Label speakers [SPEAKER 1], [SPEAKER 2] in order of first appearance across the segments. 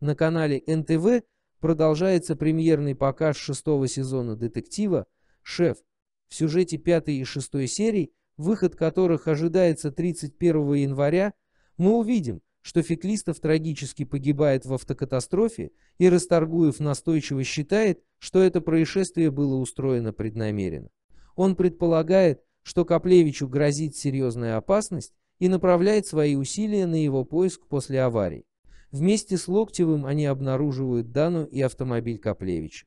[SPEAKER 1] На канале НТВ продолжается премьерный показ шестого сезона детектива «Шеф». В сюжете пятой и шестой серий, выход которых ожидается 31 января, мы увидим, что Феклистов трагически погибает в автокатастрофе и Расторгуев настойчиво считает, что это происшествие было устроено преднамеренно. Он предполагает, что Коплевичу грозит серьезная опасность и направляет свои усилия на его поиск после аварии. Вместе с Локтевым они обнаруживают Дану и автомобиль Коплевича.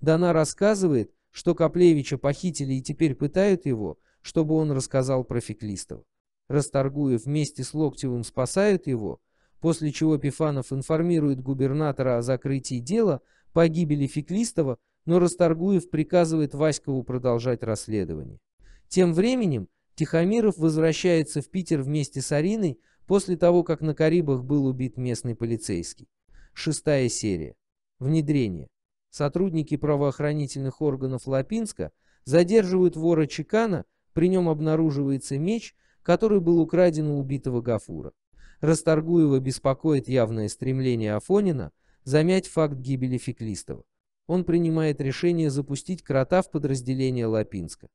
[SPEAKER 1] Дана рассказывает, что Коплевича похитили и теперь пытают его, чтобы он рассказал про Феклистова. Расторгуев вместе с Локтевым спасают его, после чего Пифанов информирует губернатора о закрытии дела по гибели Феклистова, но Расторгуев приказывает Васькову продолжать расследование. Тем временем Тихомиров возвращается в Питер вместе с Ариной, После того, как на Карибах был убит местный полицейский. Шестая серия. Внедрение. Сотрудники правоохранительных органов Лапинска задерживают вора Чекана, при нем обнаруживается меч, который был украден у убитого Гафура. Расторгуева беспокоит явное стремление Афонина замять факт гибели Феклистова. Он принимает решение запустить крота в подразделение Лапинска.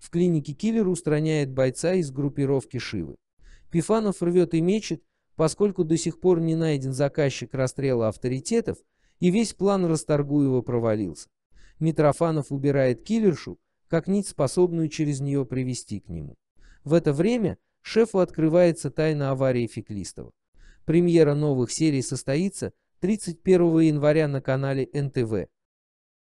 [SPEAKER 1] В клинике киллер устраняет бойца из группировки Шивы. Пифанов рвет и мечет, поскольку до сих пор не найден заказчик расстрела авторитетов, и весь план Расторгуева провалился. Митрофанов убирает киллершу, как нить, способную через нее привести к нему. В это время шефу открывается тайна аварии Феклистова. Премьера новых серий состоится 31 января на канале НТВ.